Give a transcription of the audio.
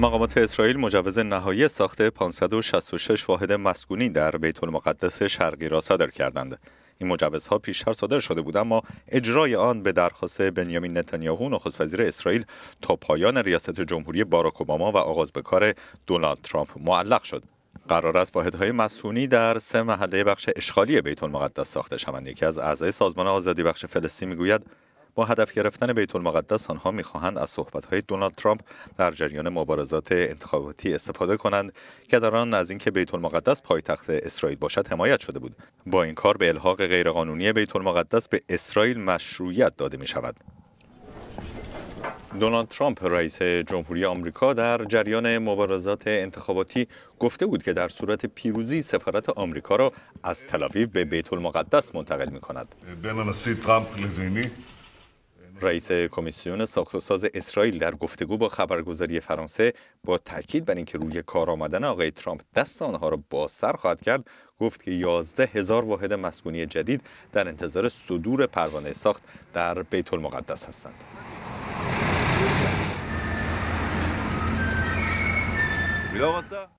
مقامات اسرائیل مجوز نهایی ساخت 566 واحد مسکونی در بیت المقدس شرقی را صادر کردند. این مجوزها پیشتر صادر شده بود اما اجرای آن به درخواست بنیامین نتانیاهو نخست وزیر اسرائیل تا پایان ریاست جمهوری باراک اوباما و آغاز به کار دونالد ترامپ معلق شد. قرار است واحدهای مسکونی در سه محله بخش اشغالی بیت المقدس ساخته شوند. یکی از اعضای سازمان آزادی بخش فلسطین میگوید با هدف گرفتن بیت المقدس آنها میخواهند از صحبت‌های دونالد ترامپ در جریان مبارزات انتخاباتی استفاده کنند که در آن از اینکه بیت المقدس پایتخت اسرائیل باشد حمایت شده بود با این کار به الحاق غیرقانونی بیت المقدس به اسرائیل مشروعیت داده می شود دونالد ترامپ رئیس جمهوری آمریکا در جریان مبارزات انتخاباتی گفته بود که در صورت پیروزی سفارت آمریکا را از تلاویو به بیت المقدس منتقل می رئیس کمیسیون ساز اسرائیل در گفتگو با خبرگزاری فرانسه با تاکید بر اینکه روی کار آمدن آقای ترامپ دست آنها را بازتر خواهد کرد گفت که 11 هزار واحد مسکونی جدید در انتظار صدور پروانه ساخت در بیت المقدس هستند.